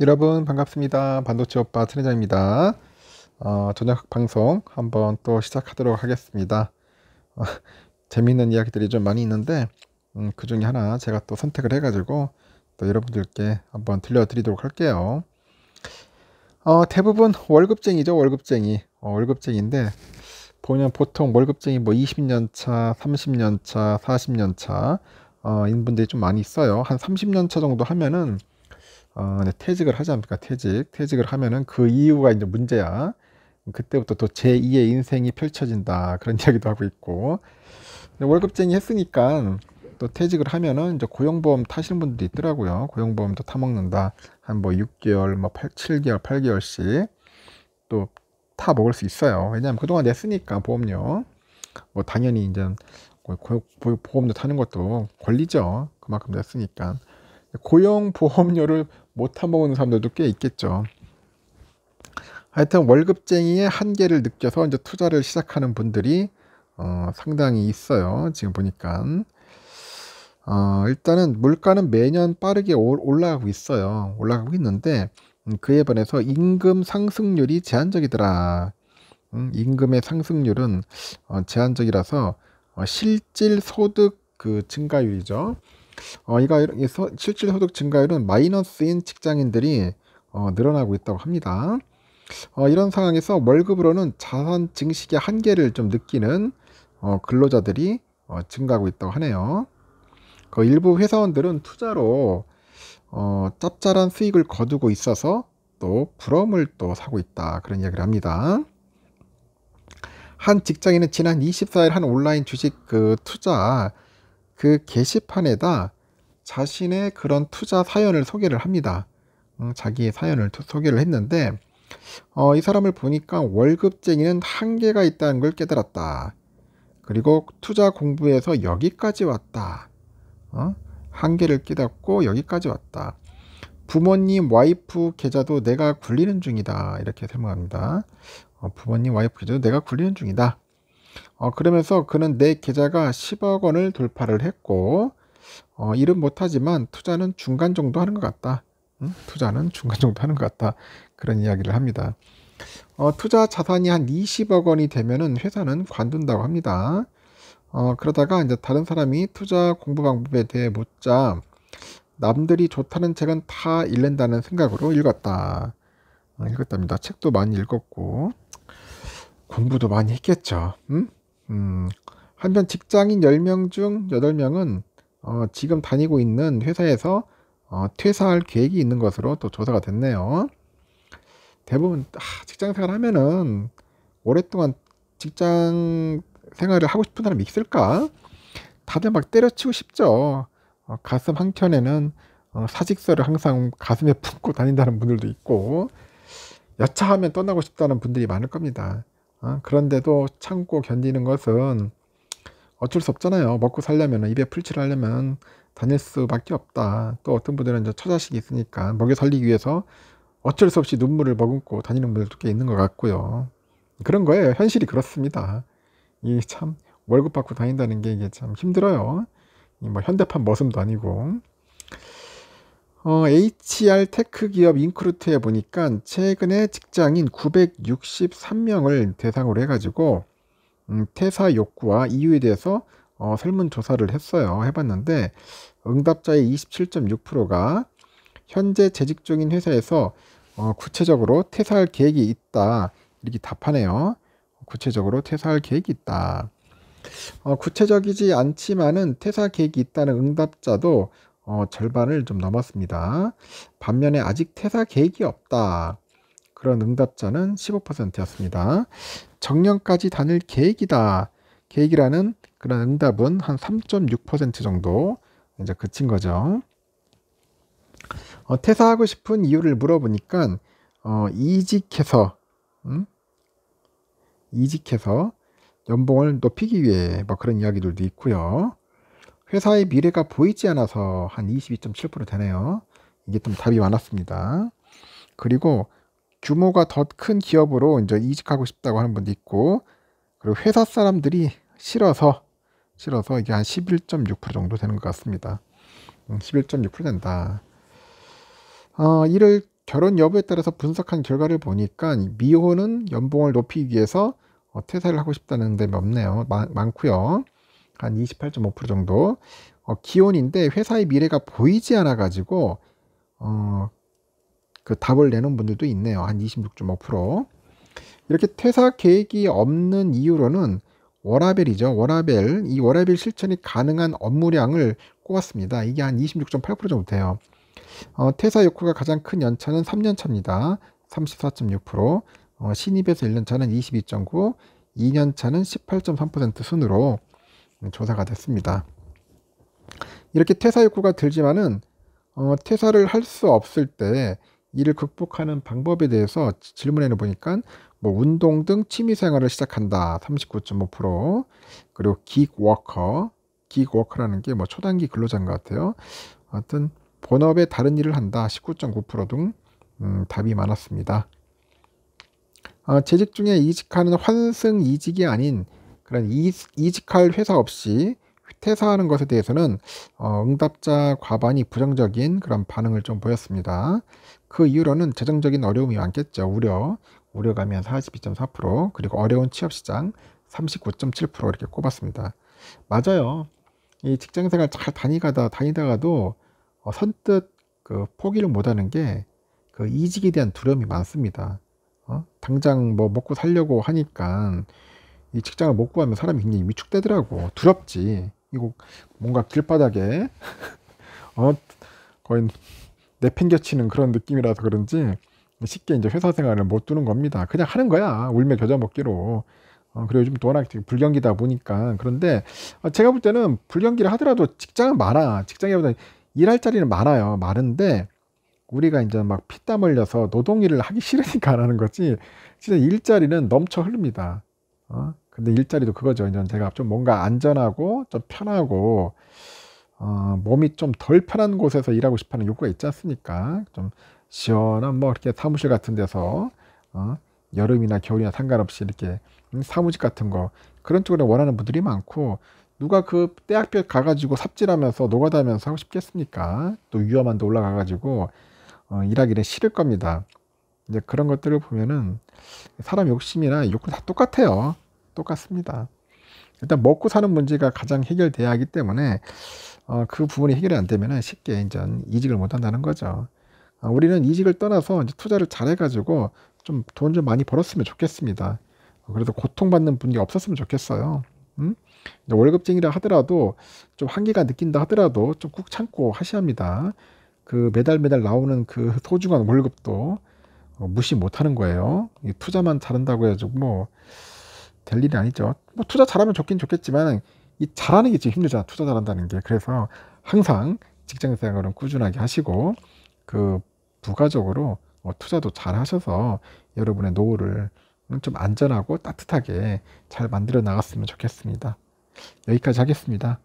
여러분 반갑습니다. 반도체 오빠 트레자입니다 어, 저녁 방송 한번 또 시작하도록 하겠습니다. 어, 재미있는 이야기들이 좀 많이 있는데 음, 그 중에 하나 제가 또 선택을 해가지고 또 여러분들께 한번 들려드리도록 할게요. 어, 대부분 월급쟁이죠. 월급쟁이. 어, 월급쟁이인데 보면 보통 월급쟁이 뭐 20년 차, 30년 차, 40년 차 어, 인분들이 좀 많이 있어요. 한 30년 차 정도 하면은 어, 네, 퇴직을 하지 않습니까? 퇴직. 퇴직을 하면은 그 이유가 이제 문제야. 그때부터 또 제2의 인생이 펼쳐진다. 그런 이야기도 하고 있고. 월급쟁이 했으니까 또 퇴직을 하면은 이제 고용보험 타시는 분들이 있더라고요. 고용보험도 타먹는다. 한 뭐 6개월, 뭐 8, 7개월, 8개월씩 뭐 또타 먹을 수 있어요. 왜냐하면 그동안 냈으니까 보험료. 뭐 당연히 이제 고, 고, 보험도 타는 것도 권리죠. 그만큼 냈으니까. 고용보험료를 못 타먹는 사람들도 꽤 있겠죠. 하여튼 월급쟁이의 한계를 느껴서 이제 투자를 시작하는 분들이 어, 상당히 있어요. 지금 보니까. 어, 일단은 물가는 매년 빠르게 올라가고 있어요. 올라가고 있는데 음, 그에 반해서 임금 상승률이 제한적이더라. 음, 임금의 상승률은 어, 제한적이라서 어, 실질 소득 그 증가율이죠. 어, 이가 실질 소득 증가율은 마이너스인 직장인들이 어, 늘어나고 있다고 합니다. 어, 이런 상황에서 월급으로는 자산 증식의 한계를 좀 느끼는 어, 근로자들이 어, 증가하고 있다고 하네요. 그 일부 회사원들은 투자로 어, 짭짤한 수익을 거두고 있어서 또 부러움을 또 사고 있다 그런 이야기를 합니다. 한 직장인은 지난 24일 한 온라인 주식 그 투자 그 게시판에다 자신의 그런 투자 사연을 소개를 합니다. 음, 자기의 사연을 소개를 했는데 어, 이 사람을 보니까 월급쟁이는 한계가 있다는 걸 깨달았다. 그리고 투자 공부에서 여기까지 왔다. 어? 한계를 깨닫고 여기까지 왔다. 부모님 와이프 계좌도 내가 굴리는 중이다. 이렇게 설명합니다. 어, 부모님 와이프 계좌도 내가 굴리는 중이다. 어, 그러면서 그는 내 계좌가 10억 원을 돌파를 했고 어, 일은 못하지만 투자는 중간 정도 하는 것 같다. 응? 투자는 중간 정도 하는 것 같다. 그런 이야기를 합니다. 어, 투자 자산이 한 20억 원이 되면 회사는 관둔다고 합니다. 어, 그러다가 이제 다른 사람이 투자 공부 방법에 대해 묻자 남들이 좋다는 책은 다 읽는다는 생각으로 읽었다. 어, 읽었답니다. 책도 많이 읽었고 공부도 많이 했겠죠. 응? 음, 한편 직장인 10명 중 8명은 어, 지금 다니고 있는 회사에서 어, 퇴사할 계획이 있는 것으로 또 조사가 됐네요. 대부분 아, 직장 생활 하면은 오랫동안 직장 생활을 하고 싶은 사람이 있을까? 다들 막 때려치고 싶죠. 어, 가슴 한켠에는 어, 사직서를 항상 가슴에 품고 다닌다는 분들도 있고 여차하면 떠나고 싶다는 분들이 많을 겁니다. 어? 그런데도 참고 견디는 것은 어쩔 수 없잖아요. 먹고 살려면 입에 풀칠을 하려면 다닐 수밖에 없다. 또 어떤 분들은 이제 처자식이 있으니까 먹여 살리기 위해서 어쩔 수 없이 눈물을 머금고 다니는 분들도 꽤 있는 것 같고요. 그런 거예요. 현실이 그렇습니다. 이 참 월급 받고 다닌다는 게 이게 참 힘들어요. 뭐 현대판 머슴도 아니고. 어, HR 테크 기업 인크루트에 보니까 최근에 직장인 963명을 대상으로 해가지고 음, 퇴사 욕구와 이유에 대해서 어, 설문조사를 했어요. 해봤는데 응답자의 27.6%가 현재 재직 중인 회사에서 어, 구체적으로 퇴사할 계획이 있다 이렇게 답하네요. 구체적으로 퇴사할 계획이 있다. 어, 구체적이지 않지만은 퇴사 계획이 있다는 응답자도 어, 절반을 좀 넘었습니다. 반면에 아직 퇴사 계획이 없다. 그런 응답자는 15%였습니다. 정년까지 다닐 계획이다. 계획이라는 그런 응답은 한 3.6% 정도 이제 그친 거죠. 어, 퇴사하고 싶은 이유를 물어보니까 어, 이직해서 음? 이직해서 연봉을 높이기 위해 뭐 그런 이야기들도 있고요. 회사의 미래가 보이지 않아서 한 22.7% 되네요. 이게 좀 답이 많았습니다. 그리고 규모가 더 큰 기업으로 이제 이직하고 싶다고 하는 분도 있고 그리고 회사 사람들이 싫어서 싫어서 이게 한 11.6% 정도 되는 것 같습니다. 11.6% 음, 된다. 어, 이를 결혼 여부에 따라서 분석한 결과를 보니까 미혼은 연봉을 높이기 위해서 어, 퇴사를 하고 싶다는 데 없네요. 어, 많, 많고요. 한28.5% 정도 어, 기온인데 회사의 미래가 보이지 않아 가지고 어, 그 답을 내는 분들도 있네요. 한 26.5%. 이렇게 퇴사 계획이 없는 이유로는 워라벨이죠. 워라벨. 이 워라벨 실천이 가능한 업무량을 꼽았습니다. 이게 한 26.8% 정도 돼요. 어, 퇴사 욕구가 가장 큰 연차는 3년 차입니다. 34.6%. 어, 신입에서 1년 차는 22.9, 2년 차는 18.3% 순으로 조사가 됐습니다. 이렇게 퇴사 욕구가 들지만은 어, 퇴사를 할 수 없을 때 이를 극복하는 방법에 대해서 질문해 보니까 뭐 운동 등 취미 생활을 시작한다 39.5% 그리고 기워커 기워커라는 게 뭐 초단기 근로자인 것 같아요. 하여튼 본업에 다른 일을 한다 19.9%등 음, 답이 많았습니다. 어, 재직 중에 이직하는 환승 이직이 아닌 그런 이직할 회사 없이 퇴사하는 것에 대해서는 어, 응답자 과반이 부정적인 그런 반응을 좀 보였습니다. 그 이유로는 재정적인 어려움이 많겠죠. 우려, 우려감이 한42.4% 그리고 어려운 취업시장 39.7% 이렇게 꼽았습니다. 맞아요. 이 직장생활 잘 다니가다 다니다가도 어, 선뜻 그 포기를 못하는 게 그 이직에 대한 두려움이 많습니다. 어? 당장 뭐 먹고 살려고 하니까 이 직장을 못 구하면 사람이 굉장히 위축되더라고. 두렵지. 이거 뭔가 길바닥에 어 거의 내팽겨치는 그런 느낌이라서 그런지 쉽게 이제 회사 생활을 못 두는 겁니다. 그냥 하는 거야. 울며 겨자 먹기로. 어, 그리고 요즘 워낙 불경기다 보니까 그런데 어, 제가 볼 때는 불경기를 하더라도 직장은 많아. 직장이보다 일할 자리는 많아요. 많은데 우리가 이제 막 피땀 흘려서 노동일을 하기 싫으니까 안 하는 거지. 진짜 일자리는 넘쳐 흐릅니다. 어? 근데 일자리도 그거죠. 이제 제가 좀 뭔가 안전하고 좀 편하고 어, 몸이 좀 덜 편한 곳에서 일하고 싶어하는 욕구가 있지 않습니까? 좀 시원한 뭐 이렇게 사무실 같은 데서 어, 여름이나 겨울이나 상관없이 이렇게 음, 사무직 같은 거 그런 쪽으로 원하는 분들이 많고 누가 그 대학교 가가지고 삽질하면서 노가다하면서 하고 싶겠습니까? 또 위험한데 올라가가지고 어, 일하기는 싫을 겁니다. 이제 그런 것들을 보면은 사람 욕심이나 욕구 다 똑같아요. 똑같습니다. 일단 먹고 사는 문제가 가장 해결돼야 하기 때문에 어, 그 부분이 해결이 안 되면 쉽게 이제 이직을 못 한다는 거죠. 어, 우리는 이직을 떠나서 이제 투자를 잘해가지고 좀 돈좀 좀 많이 벌었으면 좋겠습니다. 어, 그래도 고통받는 분이 없었으면 좋겠어요. 음? 월급쟁이라 하더라도 좀 한계가 느낀다 하더라도 좀 꾹 참고 하셔야 합니다. 그 매달 매달 나오는 그 소중한 월급도 어, 무시 못하는 거예요. 투자만 잘한다고 해가지고 뭐될 일이 아니죠. 뭐 투자 잘하면 좋긴 좋겠지만 이 잘하는 게 지금 힘들잖아. 투자 잘한다는 게. 그래서 항상 직장 생활은 꾸준하게 하시고 그 부가적으로 어, 투자도 잘 하셔서 여러분의 노후를 좀 안전하고 따뜻하게 잘 만들어 나갔으면 좋겠습니다. 여기까지 하겠습니다.